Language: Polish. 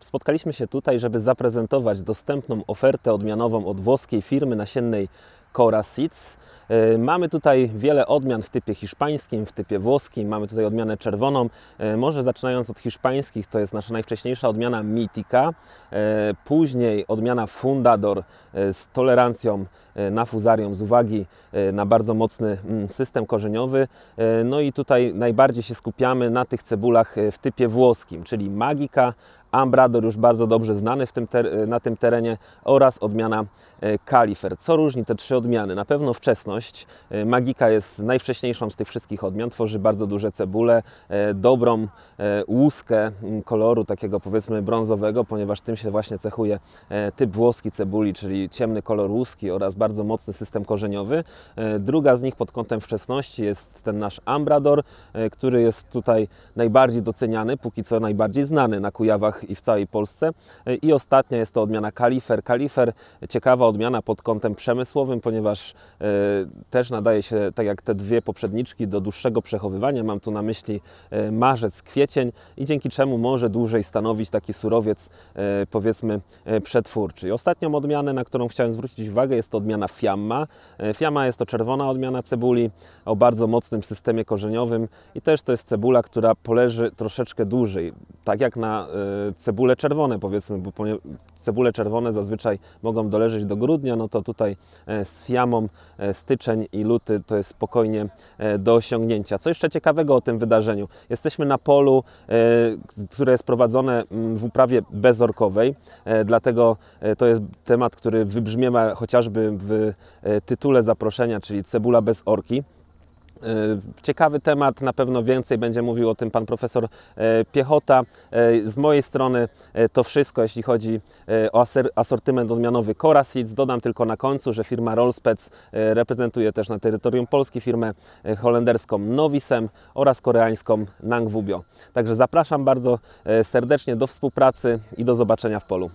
Spotkaliśmy się tutaj, żeby zaprezentować dostępną ofertę odmianową od włoskiej firmy nasiennej Cora Seeds. Y, mamy tutaj wiele odmian w typie hiszpańskim, w typie włoskim, mamy tutaj odmianę czerwoną. Y, może zaczynając od hiszpańskich, to jest nasza najwcześniejsza odmiana Mitika. Y, później odmiana Fundador z tolerancją na fuzarium z uwagi na bardzo mocny mm, system korzeniowy. No i tutaj najbardziej się skupiamy na tych cebulach w typie włoskim, czyli Magica, Ambrador już bardzo dobrze znany tym na tym terenie oraz odmiana e, Kalifer. Co różni te trzy odmiany? Na pewno wczesność. E, Magika jest najwcześniejszą z tych wszystkich odmian, tworzy bardzo duże cebule, e, dobrą łuskę koloru takiego powiedzmy brązowego, ponieważ tym się właśnie cechuje typ włoski cebuli, czyli ciemny kolor łuski oraz bardzo mocny system korzeniowy. Druga z nich pod kątem wczesności jest ten nasz Ambrador, który jest tutaj najbardziej doceniany, póki co najbardziej znany na Kujawach i w całej Polsce. I ostatnia jest to odmiana Kalifer. Kalifer ciekawa odmiana pod kątem przemysłowym, ponieważ e, też nadaje się, tak jak te dwie poprzedniczki, do dłuższego przechowywania. Mam tu na myśli e, marzec, kwiecień i dzięki czemu może dłużej stanowić taki surowiec, e, powiedzmy, przetwórczy. I ostatnią odmianę, na którą chciałem zwrócić uwagę, jest to odmiana Fiamma. Fiamma jest to czerwona odmiana cebuli o bardzo mocnym systemie korzeniowym i też to jest cebula, która poleży troszeczkę dłużej. Tak jak na cebule czerwone powiedzmy, bo cebule czerwone zazwyczaj mogą doleżeć do grudnia, no to tutaj e, z fiamą e, styczeń i luty to jest spokojnie e, do osiągnięcia. Co jeszcze ciekawego o tym wydarzeniu? Jesteśmy na polu, które jest prowadzone mm, w uprawie bezorkowej, dlatego to jest temat, który wybrzmiewa chociażby w tytule zaproszenia, czyli cebula bez orki. E, ciekawy temat, na pewno więcej będzie mówił o tym pan profesor e, Piechota. E, z mojej strony to wszystko, jeśli chodzi o asortyment odmianowy Cora Seeds. Dodam tylko na końcu, że firma Rolspec reprezentuje też na terytorium Polski firmę holenderską Novisem oraz koreańską Nangwubio. Także zapraszam bardzo serdecznie do współpracy i do zobaczenia w polu.